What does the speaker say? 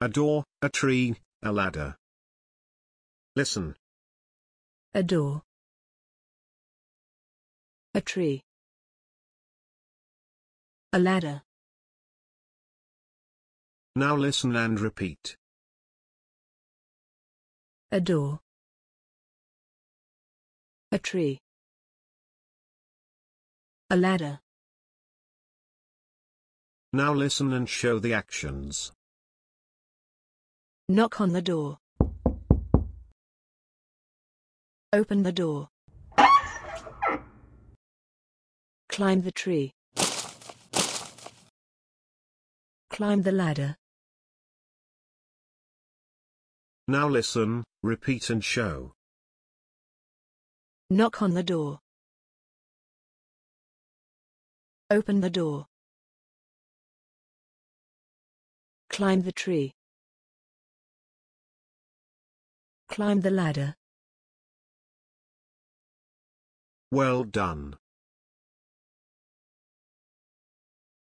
A door, a tree, a ladder. Listen. A door. A tree. A ladder. Now listen and repeat. A door. A tree. A ladder. Now listen and show the actions. Knock on the door. Open the door. Climb the tree. Climb the ladder. Now listen, repeat and show. Knock on the door. Open the door. Climb the tree. Climb the ladder. Well done.